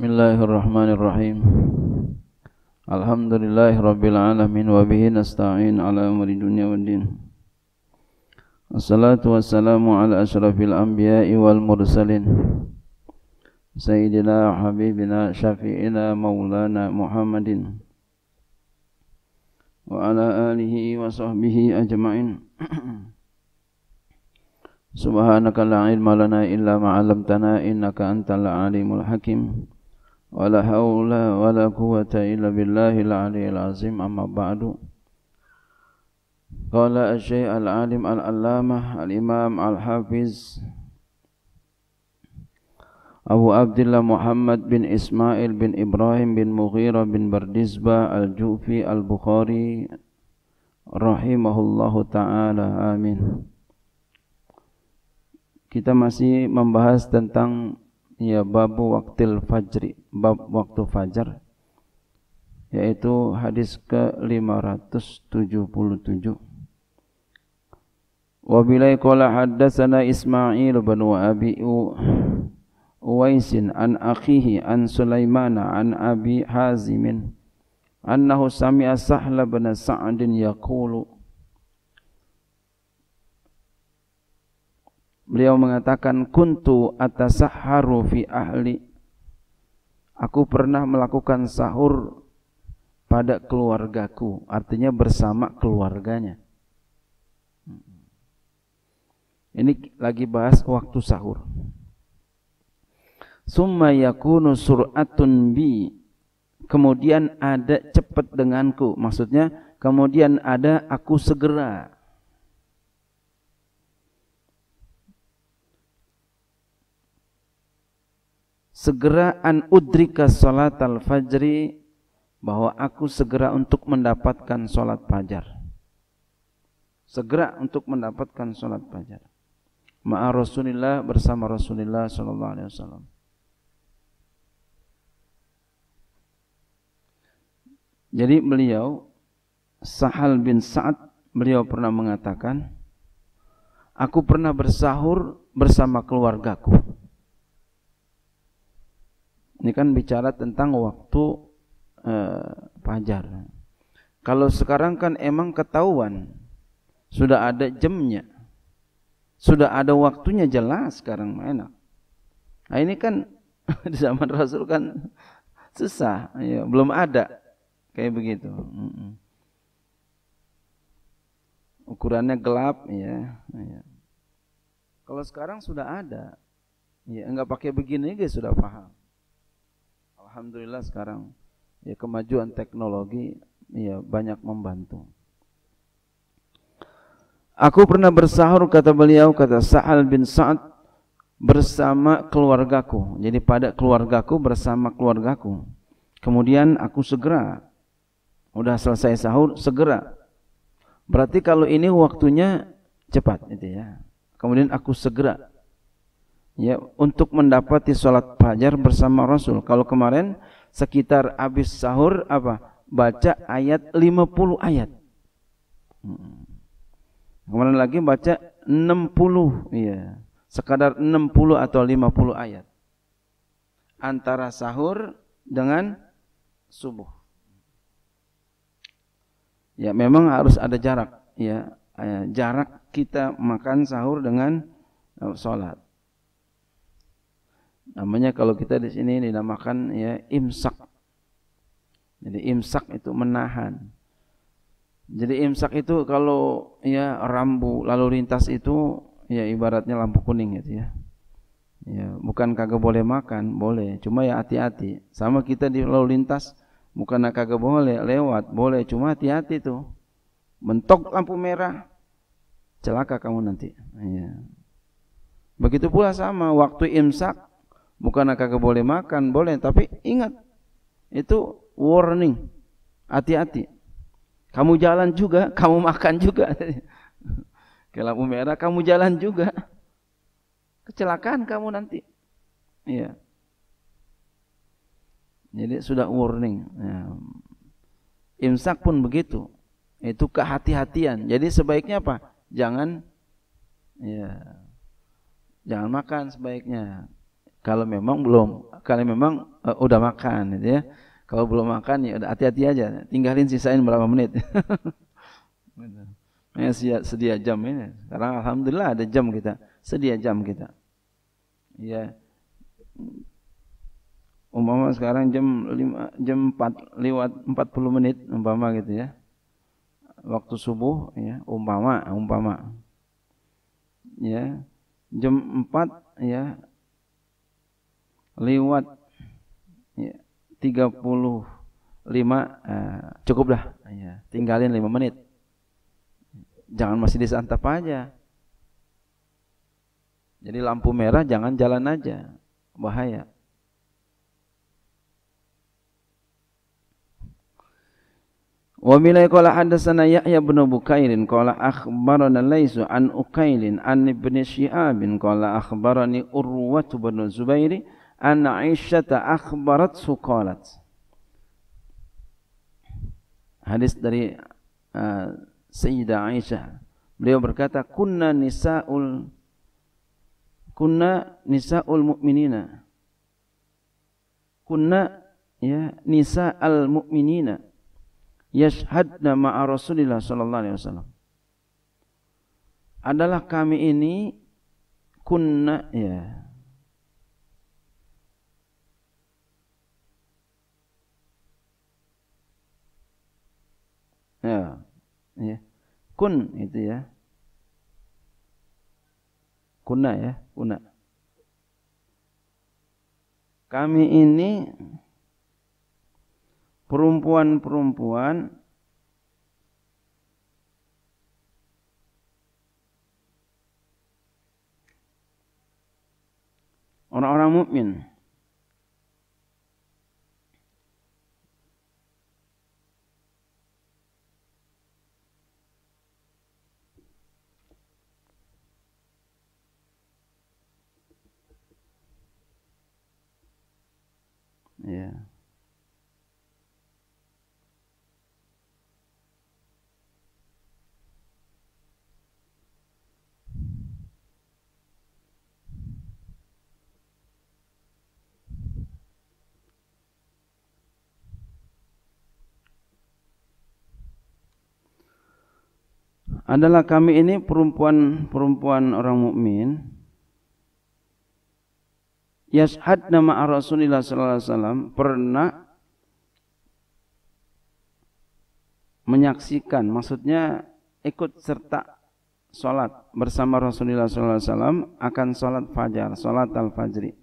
Bismillahirrahmanirrahim. Alhamdulillahirabbil alamin wa bihi nasta'in ala amri dunya waddin. Assalatu wassalamu ala asyrafil anbiya'i wal mursalin. Sayyidina habibina syafi'ina maulana Muhammadin wa ala alihi wa sahbihi ajma'in. Subhanaka la ilma lana illa ma 'allamtana innaka antal alimul hakim. ولا حول ولا قوة إلا بالله العلي العظيم أما بعد قال الشيء العالم العلامة الإمام الحافظ أبو عبد الله محمد بن إسماعيل بن إبراهيم بن مغيرة بن بردزبة الجوفي البخاري رحمه الله تعالى آمين Kita masih membahas tentang ya babu waktil fajri bab waktu fajar yaitu hadis ke 577 Wa bilai kola haddasana ismail bin abi uwaisin an akhihi an sulaimana an abi hazimin annahu sami'a sahla bin sa'adin yaqulu beliau mengatakan kuntu saharu fi ahli aku pernah melakukan sahur pada keluargaku artinya bersama keluarganya ini lagi bahas waktu sahur summa yakunu sur'atun bi kemudian ada cepat denganku maksudnya kemudian ada aku segera segera an udrika al fajri bahwa aku segera untuk mendapatkan salat fajar segera untuk mendapatkan salat fajar ma'a Rasulillah bersama Rasulullah sallallahu alaihi wasallam Jadi beliau Sahal bin Sa'ad beliau pernah mengatakan Aku pernah bersahur bersama keluargaku ini kan bicara tentang waktu eh, fajar. Kalau sekarang kan emang ketahuan sudah ada jamnya. Sudah ada waktunya jelas sekarang enak. Nah, ini kan di zaman Rasul kan susah, ya, belum ada kayak begitu. Mm -mm. Ukurannya gelap, ya. ya. Kalau sekarang sudah ada, ya nggak pakai begini aja sudah paham alhamdulillah sekarang ya kemajuan teknologi ya banyak membantu. Aku pernah bersahur kata beliau kata Sa'al bin Sa'ad bersama keluargaku. Jadi pada keluargaku bersama keluargaku. Kemudian aku segera udah selesai sahur segera. Berarti kalau ini waktunya cepat itu ya. Kemudian aku segera ya untuk mendapati sholat fajar bersama Rasul. Kalau kemarin sekitar habis sahur apa? Baca ayat 50 ayat. Hmm. Kemarin lagi baca 60 ya. Sekadar 60 atau 50 ayat. Antara sahur dengan subuh. Ya memang harus ada jarak ya. Eh, jarak kita makan sahur dengan eh, sholat Namanya kalau kita di sini dinamakan ya imsak. Jadi imsak itu menahan. Jadi imsak itu kalau ya rambu lalu lintas itu ya ibaratnya lampu kuning gitu ya. Ya, bukan kagak boleh makan, boleh. Cuma ya hati-hati. Sama kita di lalu lintas bukan kagak boleh lewat, boleh. Cuma hati-hati tuh. Mentok lampu merah, celaka kamu nanti. Ya. Begitu pula sama waktu imsak Bukan kagak boleh makan, boleh. Tapi ingat, itu warning. Hati-hati. Kamu jalan juga, kamu makan juga. Ke lampu merah, kamu jalan juga. Kecelakaan kamu nanti. ya Jadi sudah warning. Ya. Imsak pun begitu. Itu kehati-hatian. Jadi sebaiknya apa? Jangan ya. Jangan makan sebaiknya. Kalau memang belum, kalau memang uh, udah makan gitu ya. Kalau belum makan ya udah hati-hati aja, tinggalin sisain berapa menit. Gitu. Ya, sedia, sedia jam ini. Sekarang alhamdulillah ada jam kita, sedia jam kita. Ya. Umpama sekarang jam 5 jam 4 lewat 40 menit umpama gitu ya. Waktu subuh ya, umpama umpama. Ya. Jam 4 ya lewat ya, 35 uh, eh, cukuplah ya, tinggalin 5 menit jangan masih disantap aja jadi lampu merah jangan jalan aja bahaya Wa bilai qala hadatsana Yahya bin Bukairin qala akhbarana Laisu an Ukailin an ibn Syi'ab qala akhbarani Urwah bin Zubairi an Aisyata akhbarat suqalat. Hadis dari uh, Sayyidah Aisyah. Beliau berkata, "Kunna nisaul kunna nisaul mu'minina." Kunna ya nisa al mu'minina yashhadna ma'a Rasulillah sallallahu alaihi wasallam adalah kami ini kunna ya Ya. ya. Kun itu ya. Kuna ya, kuna. Kami ini perempuan-perempuan orang-orang mukmin. adalah kami ini perempuan-perempuan orang mukmin yashad nama Rasulullah sallallahu alaihi wasallam pernah menyaksikan maksudnya ikut serta salat bersama Rasulullah sallallahu alaihi wasallam akan salat fajar salat al-fajri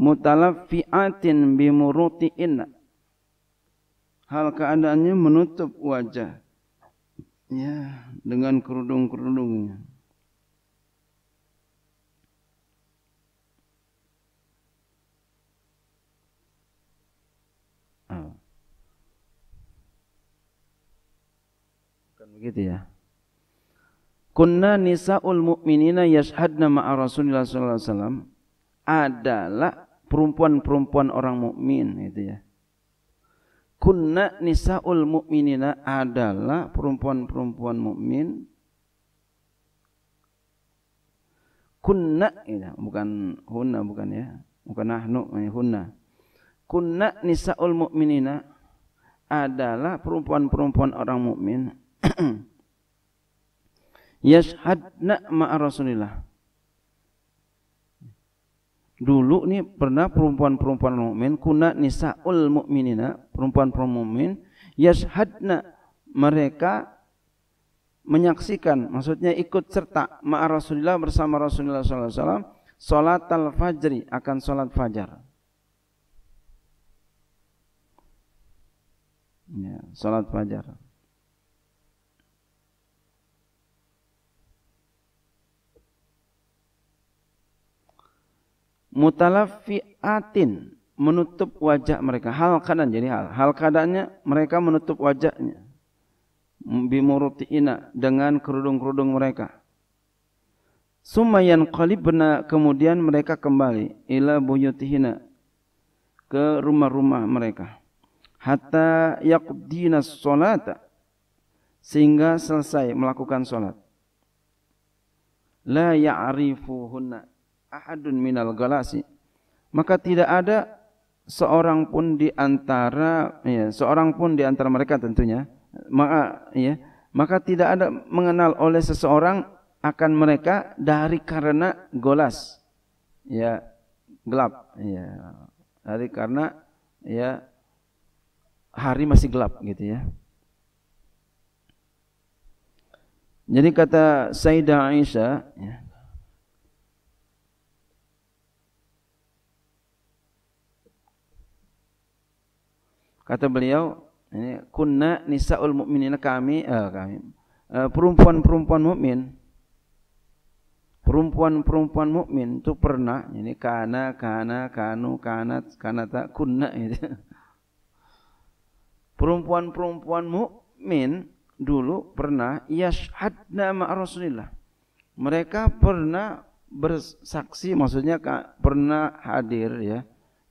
mutalaffiatin bimurutiin hal keadaannya menutup wajah ya dengan kerudung-kerudungnya oh. bukan begitu ya kunna nisaul mu'minina yashhadna ma'a Rasulillah sallallahu alaihi wasallam adalah perempuan-perempuan orang mukmin itu ya kunna nisaul mu'minina adalah perempuan-perempuan mukmin kunna ya, bukan hunna bukan ya bukan nahnu eh, hunna kunna nisaul mu'minina adalah perempuan-perempuan orang mukmin yashhadna ma'a rasulillah dulu nih pernah perempuan-perempuan mukmin kuna nisaul mukminina perempuan-perempuan mukmin yashhadna mereka menyaksikan maksudnya ikut serta ma'a Rasulullah bersama Rasulullah sallallahu alaihi wasallam salat al-fajri akan salat fajar ya salat fajar mutalafiatin menutup wajah mereka hal keadaan jadi hal hal keadaannya mereka menutup wajahnya bimurutiina dengan kerudung-kerudung mereka sumayan qalibna kemudian mereka kembali ila buyutihina ke rumah-rumah mereka hatta yaqdina solat sehingga selesai melakukan solat la ya'rifuhunna ahadun minal galasi maka tidak ada seorang pun di antara ya, seorang pun di antara mereka tentunya maka ah, ya maka tidak ada mengenal oleh seseorang akan mereka dari karena golas ya gelap ya dari karena ya hari masih gelap gitu ya jadi kata Sayyidah Aisyah ya, Kata beliau, ini kunna nisaul mukminin kami eh, kami eh, perempuan-perempuan mukmin perempuan-perempuan mukmin itu pernah ini kana kana kanu kanat kanata kunna itu. Perempuan-perempuan mukmin dulu pernah yashadna ma Rasulillah. Mereka pernah bersaksi maksudnya pernah hadir ya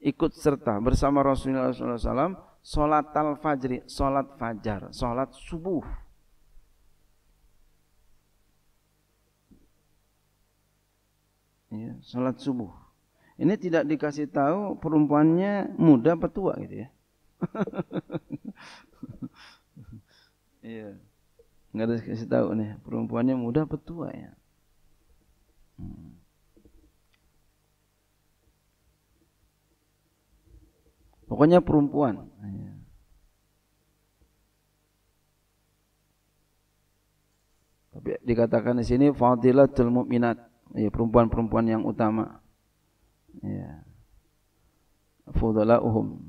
ikut serta bersama Rasulullah SAW Sholat al-fajri, sholat fajar, sholat subuh. Ya, sholat subuh. Ini tidak dikasih tahu perempuannya muda petua tua gitu ya. Iya. Enggak dikasih tahu nih perempuannya muda petua tua ya. Hmm. Pokoknya perempuan. Iya. Tapi dikatakan di sini fadilatul mukminat, ya perempuan-perempuan yang utama. Ya. Fudala'uhum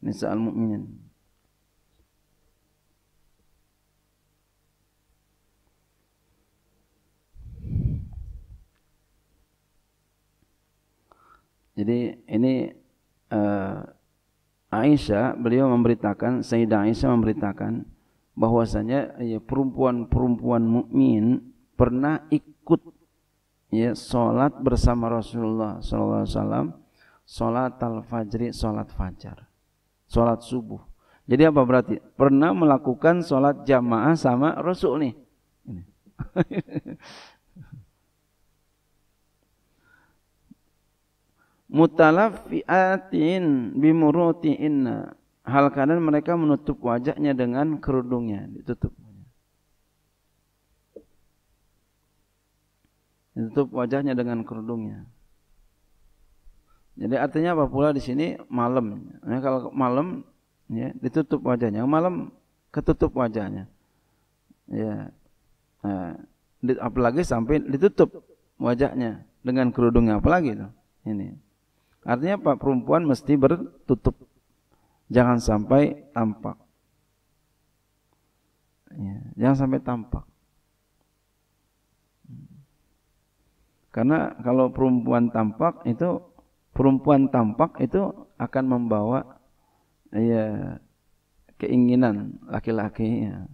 nisa'al mu'minin. Jadi ini uh, Aisyah beliau memberitakan Sayyidah Aisyah memberitakan bahwasanya ya, perempuan-perempuan mukmin pernah ikut ya salat bersama Rasulullah sallallahu alaihi wasallam salat al-fajri salat fajar salat subuh jadi apa berarti pernah melakukan salat jamaah sama Rasul nih mutalaffiatin bimuruti inna. Hal kanan mereka menutup wajahnya dengan kerudungnya, ditutup. Ditutup wajahnya dengan kerudungnya. Jadi artinya apa pula di sini malam. Ya, kalau malam ya ditutup wajahnya. Malam ketutup wajahnya. Ya. Nah, apalagi sampai ditutup wajahnya dengan kerudungnya apalagi itu. Ini. Artinya Pak perempuan mesti bertutup. Jangan sampai tampak. Ya, jangan sampai tampak. Karena kalau perempuan tampak itu perempuan tampak itu akan membawa ya keinginan laki-laki ya.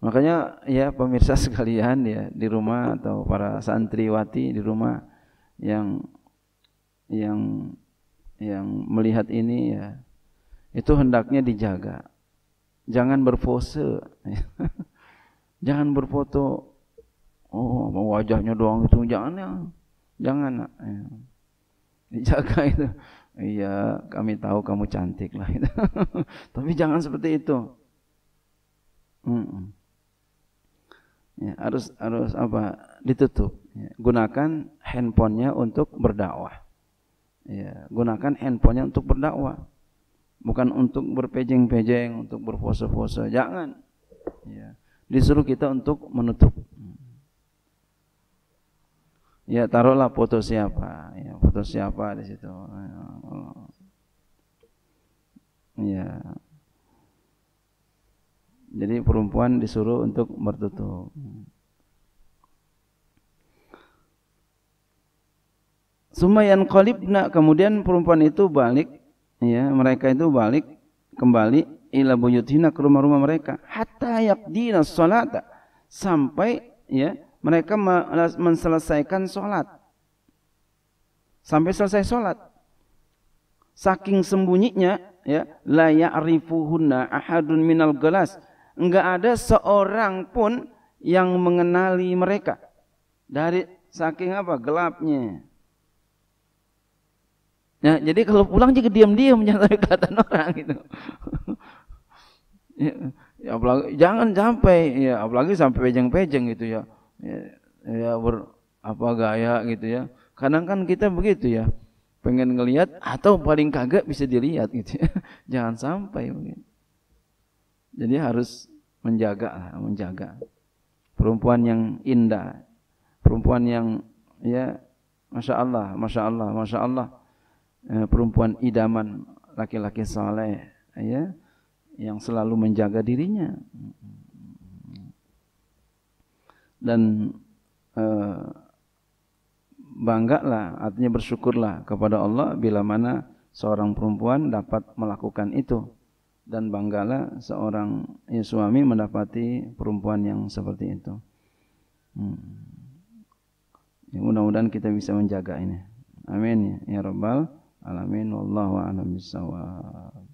Makanya ya pemirsa sekalian ya di rumah atau para santriwati di rumah yang yang yang melihat ini ya itu hendaknya dijaga. Jangan berpose. jangan berfoto oh wajahnya doang itu jangan ya. Jangan. Ya. Dijaga itu. Iya, kami tahu kamu cantik lah itu. Tapi jangan seperti itu. Mm Ya, harus harus apa? Ditutup. Ya. Gunakan handphonenya untuk berdakwah ya, gunakan handphonenya untuk berdakwah bukan untuk berpejeng-pejeng untuk berpose-pose jangan ya. disuruh kita untuk menutup ya taruhlah foto siapa ya foto siapa di situ ya jadi perempuan disuruh untuk bertutup Sumayan qalibna kemudian perempuan itu balik ya mereka itu balik kembali ila buyutina ke rumah-rumah mereka hatta yaqdina salata sampai ya mereka menselesaikan salat sampai selesai salat saking sembunyinya ya la ya'rifuhunna ahadun minal galas enggak ada seorang pun yang mengenali mereka dari saking apa gelapnya Ya, jadi kalau pulang juga diam-diam jangan sampai kelihatan orang gitu. ya, ya apalagi jangan sampai ya apalagi sampai pejeng-pejeng gitu ya. ya. Ya ber apa gaya gitu ya. Kadang kan kita begitu ya. Pengen ngelihat atau paling kagak bisa dilihat gitu ya. jangan sampai begitu. Jadi harus menjaga menjaga. Perempuan yang indah, perempuan yang ya Masya Allah, Masya Allah, Masya Allah Eh, perempuan idaman laki-laki saleh, ya yang selalu menjaga dirinya dan eh, banggalah artinya bersyukurlah kepada Allah bila mana seorang perempuan dapat melakukan itu dan banggalah seorang ya, suami mendapati perempuan yang seperti itu hmm. ya, mudah-mudahan kita bisa menjaga ini amin ya, ya rabbal alamin wallahu a'lam bissawab